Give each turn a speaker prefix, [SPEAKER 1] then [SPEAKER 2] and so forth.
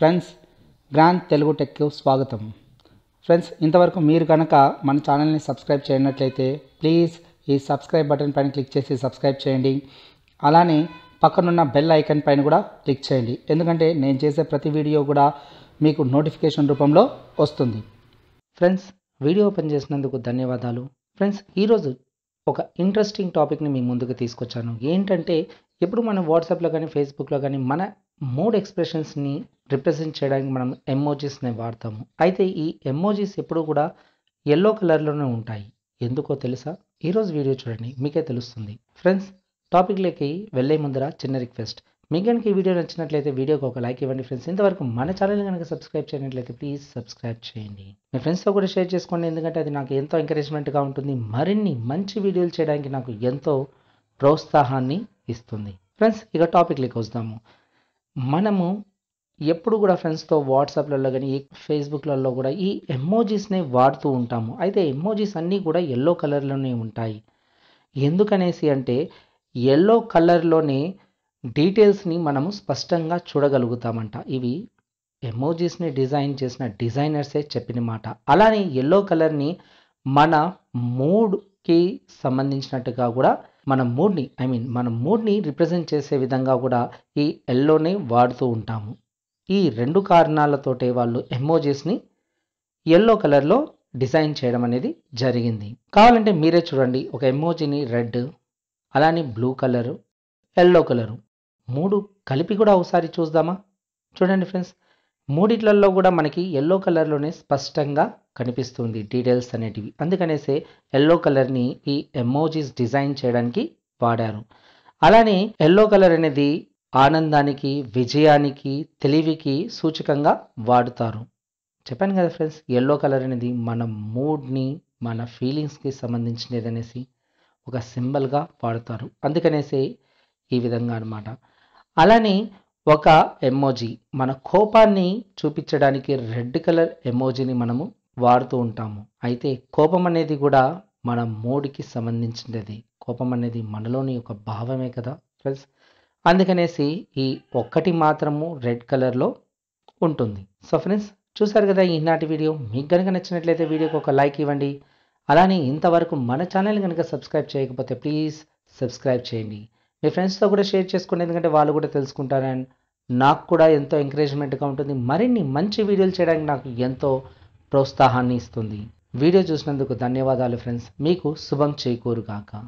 [SPEAKER 1] friends grand Telugu టెక్కు స్వాగతం friends ఇంతవరకు మీరు కనుక మన ఛానల్ని సబ్స్క్రైబ్ చేయనట్లయితే ప్లీజ్ ఈ సబ్స్క్రైబ్ బటన్ పైన క్లిక్ చేసి సబ్స్క్రైబ్ చేయండి అలానే పక్కనున్న బెల్ ఐకన్ పైన కూడా క్లిక్ చేయండి ఎందుకంటే నేను చేసే ప్రతి వీడియో కూడా మీకు నోటిఫికేషన్ రూపంలో వస్తుంది ఫ్రెండ్స్ వీడియో
[SPEAKER 2] ఓపెన్ చేసినందుకు ధన్యవాదాలు ఫ్రెండ్స్ ఈరోజు ఒక ఇంట్రెస్టింగ్ టాపిక్ని మీ ముందుకు తీసుకొచ్చాను ఏంటంటే ఇప్పుడు మనం వాట్సాప్లో కానీ ఫేస్బుక్లో కానీ మన మూడ్ ఎక్స్ప్రెషన్స్ని రిప్రజెంట్ చేయడానికి మనం ఎమోజీస్ని వాడతాము అయితే ఈ ఎమోజీస్ ఎప్పుడూ కూడా ఎల్లో కలర్లోనే ఉంటాయి ఎందుకో తెలుసా ఈరోజు వీడియో చూడండి మీకే తెలుస్తుంది ఫ్రెండ్స్ టాపిక్లోకి వెళ్ళే ముందర చిన్న రిక్వెస్ట్ మీకు కనుక ఈ వీడియో నచ్చినట్లయితే వీడియోకి ఒక లైక్ ఇవ్వండి ఫ్రెండ్స్ ఇంతవరకు మన ఛానల్ కనుక సబ్స్క్రైబ్ చేయనట్లయితే ప్లీజ్ సబ్స్క్రైబ్ చేయండి మీ ఫ్రెండ్స్తో కూడా షేర్ చేసుకోండి ఎందుకంటే అది నాకు ఎంతో ఎంకరేజ్మెంట్గా ఉంటుంది మరిన్ని మంచి వీడియోలు చేయడానికి నాకు ఎంతో ప్రోత్సాహాన్ని ఇస్తుంది ఫ్రెండ్స్ ఇక టాపిక్లోకి వస్తాము మనము ఎప్పుడు కూడా ఫ్రెండ్స్తో వాట్సాప్లలో కానీ ఫేస్బుక్లలో కూడా ఈ ఎమోజీస్ని వాడుతూ ఉంటాము అయితే ఎమోజీస్ అన్నీ కూడా ఎల్లో కలర్లోనే ఉంటాయి ఎందుకనేసి అంటే ఎల్లో కలర్లోనే డీటెయిల్స్ని మనము స్పష్టంగా చూడగలుగుతామంట ఇవి ఎమోజీస్ని డిజైన్ చేసిన డిజైనర్సే చెప్పిన మాట అలానే ఎల్లో కలర్ని మన మూడ్కి సంబంధించినట్టుగా కూడా మన మూడ్ని ఐ మీన్ మన మూడ్ని రిప్రజెంట్ చేసే విధంగా కూడా ఈ ఎల్లోనే వాడుతూ ఉంటాము ఈ రెండు కారణాలతోటే వాళ్ళు ఎమోజీస్ని ఎల్లో కలర్లో డిజైన్ చేయడం అనేది జరిగింది కావాలంటే మీరే చూడండి ఒక ఎమోజీని రెడ్ అలానే బ్లూ కలరు ఎల్లో కలరు మూడు కలిపి కూడా ఒకసారి చూద్దామా చూడండి ఫ్రెండ్స్ మూడిట్లలో కూడా మనకి ఎల్లో కలర్లోనే స్పష్టంగా కనిపిస్తుంది డీటెయిల్స్ అనేటివి అందుకనేసే ఎల్లో కలర్ని ఈ ఎమోజీస్ డిజైన్ చేయడానికి వాడారు అలానే ఎల్లో కలర్ అనేది ఆనందానికి విజయానికి తెలివికి సూచకంగా వాడుతారు చెప్పాను కదా ఫ్రెండ్స్ ఎల్లో కలర్ అనేది మన మూడ్ని మన ఫీలింగ్స్కి సంబంధించినది అనేసి ఒక సింబల్గా వాడుతారు అందుకనేసి ఈ విధంగా అనమాట అలానే ఒక ఎమోజీ మన కోపాన్ని చూపించడానికి రెడ్ కలర్ ఎమోజీని మనము వాడుతూ ఉంటాము అయితే కోపం అనేది కూడా మన మూడికి సంబంధించినది కోపం అనేది మనలోని ఒక భావమే కదా ఫ్రెండ్స్ అందుకనేసి ఈ ఒక్కటి మాత్రము రెడ్ కలర్లో ఉంటుంది సో ఫ్రెండ్స్ చూసారు కదా ఈనాటి వీడియో మీకు కనుక నచ్చినట్లయితే వీడియోకి ఒక లైక్ ఇవ్వండి అలానే ఇంతవరకు మన ఛానల్ కనుక సబ్స్క్రైబ్ చేయకపోతే ప్లీజ్ సబ్స్క్రైబ్ చేయండి మీ ఫ్రెండ్స్తో కూడా షేర్ చేసుకోండి ఎందుకంటే వాళ్ళు కూడా తెలుసుకుంటారు అండ్ నాకు కూడా ఎంతో ఎంకరేజ్మెంట్గా ఉంటుంది మరిన్ని మంచి వీడియోలు చేయడానికి నాకు ఎంతో ప్రోత్సాహాన్ని ఇస్తుంది వీడియో చూసినందుకు ధన్యవాదాలు ఫ్రెండ్స్ మీకు శుభం చేకూరుగాక